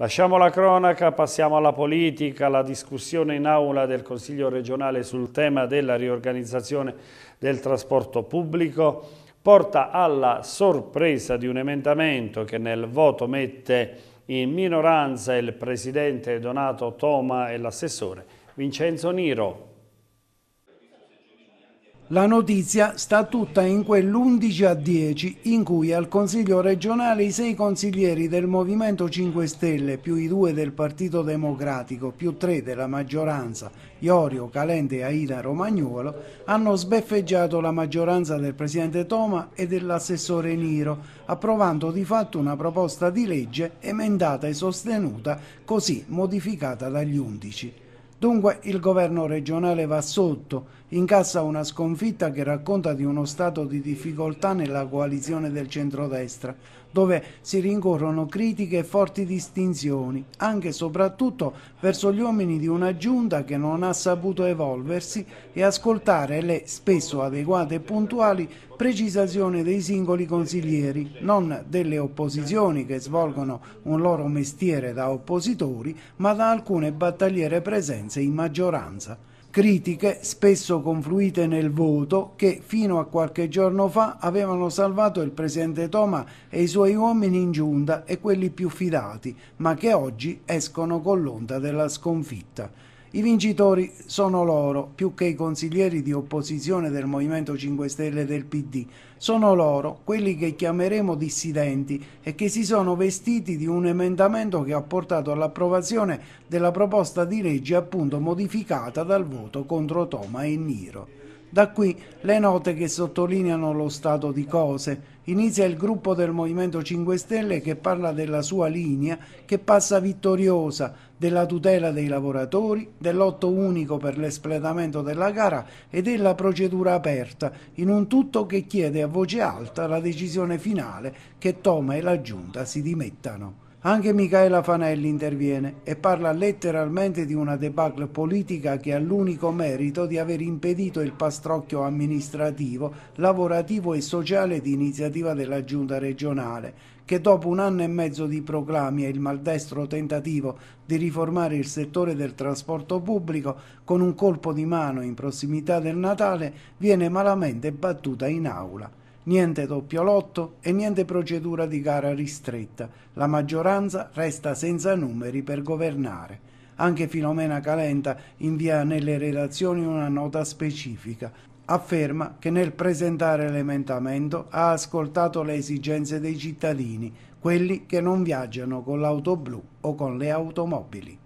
Lasciamo la cronaca, passiamo alla politica, la discussione in aula del Consiglio regionale sul tema della riorganizzazione del trasporto pubblico porta alla sorpresa di un emendamento che nel voto mette in minoranza il presidente Donato Toma e l'assessore Vincenzo Niro. La notizia sta tutta in quell'11 a 10 in cui al Consiglio regionale i sei consiglieri del Movimento 5 Stelle più i due del Partito Democratico più tre della maggioranza, Iorio, Calente e Aida Romagnuolo, hanno sbeffeggiato la maggioranza del Presidente Toma e dell'assessore Niro, approvando di fatto una proposta di legge emendata e sostenuta, così modificata dagli 11. Dunque il governo regionale va sotto, incassa una sconfitta che racconta di uno stato di difficoltà nella coalizione del centrodestra, dove si rincorrono critiche e forti distinzioni, anche e soprattutto verso gli uomini di una giunta che non ha saputo evolversi e ascoltare le spesso adeguate e puntuali precisazioni dei singoli consiglieri, non delle opposizioni che svolgono un loro mestiere da oppositori, ma da alcune battagliere presenze in maggioranza critiche spesso confluite nel voto che fino a qualche giorno fa avevano salvato il presidente Toma e i suoi uomini in giunta e quelli più fidati, ma che oggi escono con l'onda della sconfitta. I vincitori sono loro, più che i consiglieri di opposizione del Movimento 5 Stelle e del PD. Sono loro, quelli che chiameremo dissidenti e che si sono vestiti di un emendamento che ha portato all'approvazione della proposta di legge appunto modificata dal voto contro Toma e Niro. Da qui le note che sottolineano lo stato di cose. Inizia il gruppo del Movimento 5 Stelle che parla della sua linea che passa vittoriosa, della tutela dei lavoratori, dell'otto unico per l'espletamento della gara e della procedura aperta, in un tutto che chiede a voce alta la decisione finale che Toma e la Giunta si dimettano. Anche Michaela Fanelli interviene e parla letteralmente di una debacle politica che ha l'unico merito di aver impedito il pastrocchio amministrativo, lavorativo e sociale di iniziativa della giunta regionale, che dopo un anno e mezzo di proclami e il maldestro tentativo di riformare il settore del trasporto pubblico, con un colpo di mano in prossimità del Natale, viene malamente battuta in aula. Niente doppio lotto e niente procedura di gara ristretta. La maggioranza resta senza numeri per governare. Anche Filomena Calenta invia nelle relazioni una nota specifica. Afferma che nel presentare l'emendamento ha ascoltato le esigenze dei cittadini, quelli che non viaggiano con l'auto blu o con le automobili.